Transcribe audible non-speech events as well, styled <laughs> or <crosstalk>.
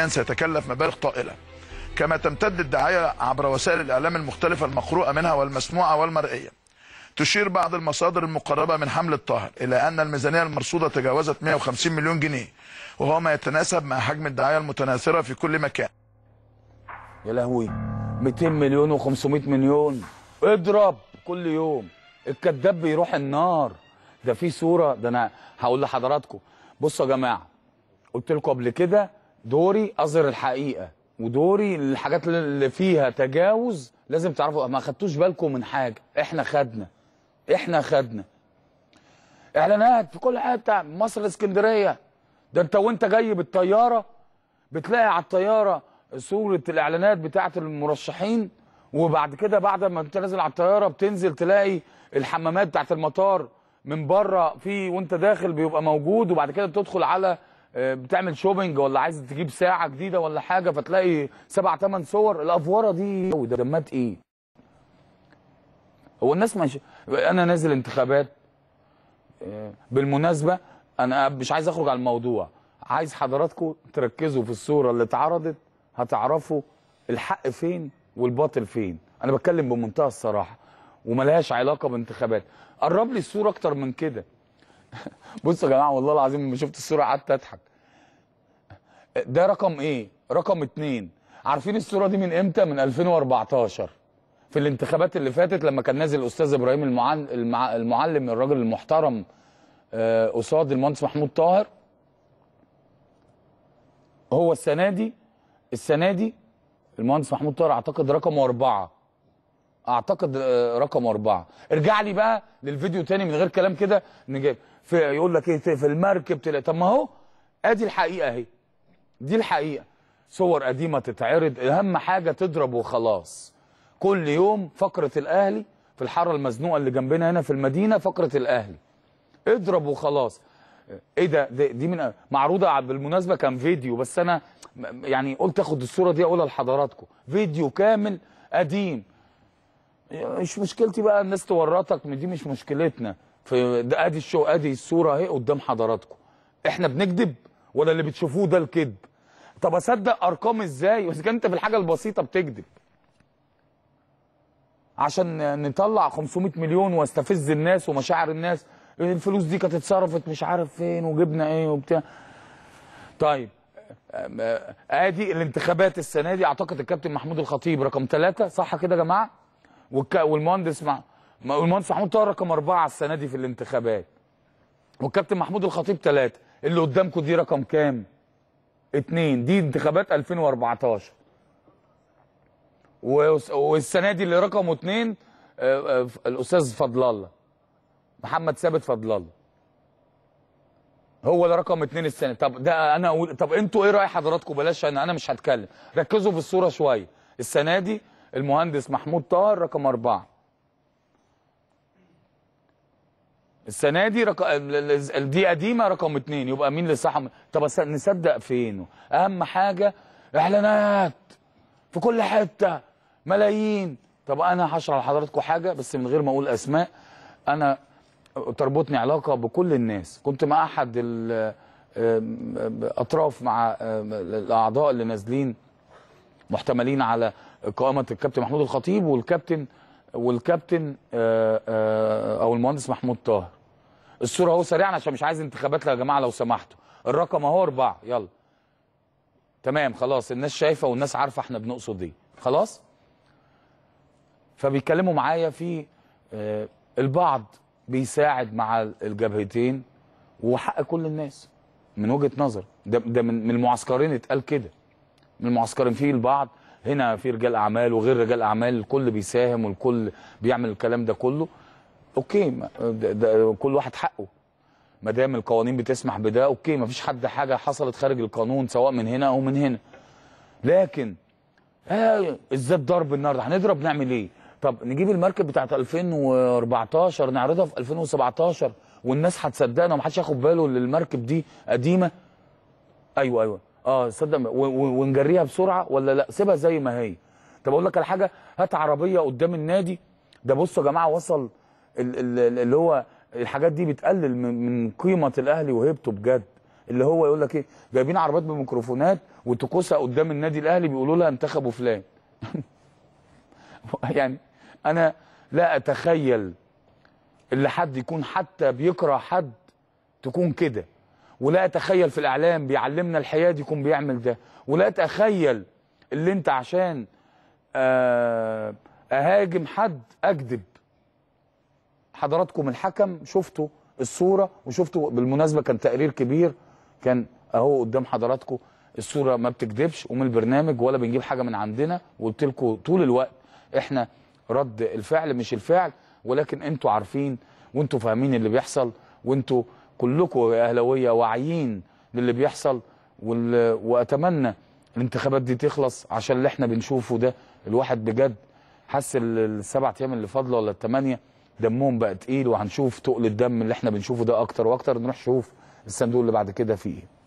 زمنيا سيتكلف مبالغ طائله كما تمتد الدعايه عبر وسائل الاعلام المختلفه المقروءه منها والمسموعه والمرئيه تشير بعض المصادر المقربه من حمله طاهر الى ان الميزانيه المرصوده تجاوزت 150 مليون جنيه وهو ما يتناسب مع حجم الدعايه المتناثره في كل مكان يا لهوي 200 مليون و500 مليون اضرب كل يوم الكذاب بيروح النار ده في صوره ده انا هقول لحضراتكم بصوا يا جماعه قلت لكم قبل كده دوري اظهر الحقيقه ودوري الحاجات اللي فيها تجاوز لازم تعرفوا ما خدتوش بالكم من حاجه احنا خدنا احنا خدنا اعلانات في كل حته مصر اسكندريه ده انت وانت جاي بالطياره بتلاقي على الطياره صوره الاعلانات بتاعه المرشحين وبعد كده بعد ما انت نازل على الطياره بتنزل تلاقي الحمامات بتاعه المطار من بره في وانت داخل بيبقى موجود وبعد كده بتدخل على آه، بتعمل شوبينج ولا عايز تجيب ساعه جديده ولا حاجه فتلاقي سبع ثمان صور الافوره دي دمات ايه هو الناس مش انا نازل انتخابات آه، بالمناسبه انا مش عايز اخرج على الموضوع عايز حضراتكم تركزوا في الصوره اللي اتعرضت هتعرفوا الحق فين والباطل فين انا بتكلم بمنتهى الصراحه وملهاش علاقه بانتخابات قرب لي الصوره اكتر من كده <laughs> بصوا يا جماعه والله العظيم لما شفت الصوره قعدت اضحك ده رقم ايه رقم اتنين عارفين الصوره دي من امتى من 2014 في الانتخابات اللي فاتت لما كان نازل الاستاذ ابراهيم المعن... المع... المعلم الراجل المحترم آه، قصاد المهندس محمود طاهر هو السنه دي السنه دي المهندس محمود طاهر اعتقد رقمه اربعه اعتقد آه، رقم اربعه ارجع لي بقى للفيديو تاني من غير كلام كده نجيب في يقول لك ايه في المركب طب ما هو ادي الحقيقه اهي دي الحقيقه صور قديمه تتعرض اهم حاجه تضرب وخلاص كل يوم فقره الاهلي في الحاره المزنوقه اللي جنبنا هنا في المدينه فقره الاهلي اضرب وخلاص ايه ده دي من معروضه بالمناسبه كان فيديو بس انا يعني قلت اخد الصوره دي اقولها لحضراتكم فيديو كامل قديم مش مشكلتي بقى الناس تورطك دي مش مشكلتنا في ده ادي الشو ادي الصوره اهي قدام حضراتكم احنا بنكذب ولا اللي بتشوفوه ده الكذب طب اصدق ارقام ازاي واذا كان انت في الحاجه البسيطه بتكذب عشان نطلع 500 مليون واستفز الناس ومشاعر الناس الفلوس دي كانت اتصرفت مش عارف فين وجبنا ايه وبتاع طيب ادي الانتخابات السنه دي اعتقد الكابتن محمود الخطيب رقم ثلاثة صح كده يا جماعه والمهندس مع... المهندس محمود طاهر رقم اربعه السنه دي في الانتخابات والكابتن محمود الخطيب ثلاثه اللي قدامكم دي رقم كام؟ اثنين دي انتخابات 2014 والسنه دي اللي رقمه اثنين آه، آه، الاستاذ فضل الله محمد ثابت فضل الله هو ده رقم اثنين السنه طب ده انا اقول طب انتوا ايه راي حضراتكم بلاش انا انا مش هتكلم ركزوا في الصوره شويه السنه دي المهندس محمود طاهر رقم أربعة السنة دي رق... دي قديمة رقم اتنين يبقى مين اللي صح طب نصدق فين أهم حاجة إعلانات في كل حتة ملايين طب أنا هشرح لحضراتكم حاجة بس من غير ما أقول أسماء أنا تربطني علاقة بكل الناس كنت مع أحد ال... أطراف مع الأعضاء اللي نازلين محتملين على قائمه الكابتن محمود الخطيب والكابتن والكابتن آه، آه، او المهندس محمود طاهر الصوره اهو سريعا عشان مش عايز انتخابات يا جماعه لو سمحتوا الرقم اهو اربعه يلا تمام خلاص الناس شايفه والناس عارفه احنا بنقصد ايه خلاص فبيتكلموا معايا في آه، البعض بيساعد مع الجبهتين وحق كل الناس من وجهه نظر ده, ده من المعسكرين اتقال كده من المعسكرين فيه البعض هنا في رجال اعمال وغير رجال اعمال الكل بيساهم والكل بيعمل الكلام ده كله اوكي ده ده كل واحد حقه ما دام القوانين بتسمح بده اوكي ما فيش حد حاجه حصلت خارج القانون سواء من هنا او من هنا لكن آه ازاي ضرب النهارده هنضرب نعمل ايه طب نجيب المركب بتاعت 2014 نعرضها في 2017 والناس هتصدقنا ومحدش ياخد باله ان المركب دي قديمه ايوه ايوه اه صدق ونجريها بسرعه ولا لا سيبها زي ما هي طب اقول لك على حاجه هات عربيه قدام النادي ده بصوا يا جماعه وصل اللي هو الحاجات دي بتقلل من قيمه الاهلي وهيبته بجد اللي هو يقول لك ايه جايبين عربيات بميكروفونات وتكوسها قدام النادي الاهلي بيقولوا لها انتخبوا فلان <laughs> يعني انا لا اتخيل اللي حد يكون حتى بيكره حد تكون كده ولا اتخيل في الاعلام بيعلمنا الحياه دي يكون بيعمل ده ولا اتخيل اللي انت عشان آه، اهاجم حد اكذب حضراتكم الحكم شفتوا الصوره وشفتوا بالمناسبه كان تقرير كبير كان اهو قدام حضراتكم الصوره ما بتكذبش ومن البرنامج ولا بنجيب حاجه من عندنا وقلت لكم طول الوقت احنا رد الفعل مش الفعل ولكن انتوا عارفين وانتوا فاهمين اللي بيحصل وانتوا كلكم يا اهلاويه واعيين للي بيحصل واتمنى الانتخابات دي تخلص عشان اللي احنا بنشوفه ده الواحد بجد حس السبع ايام اللي فاضله ولا الثمانيه دمهم بقى تقيل وهنشوف تقل الدم اللي احنا بنشوفه ده اكتر واكتر نروح نشوف الصندوق اللي بعد كده فيه ايه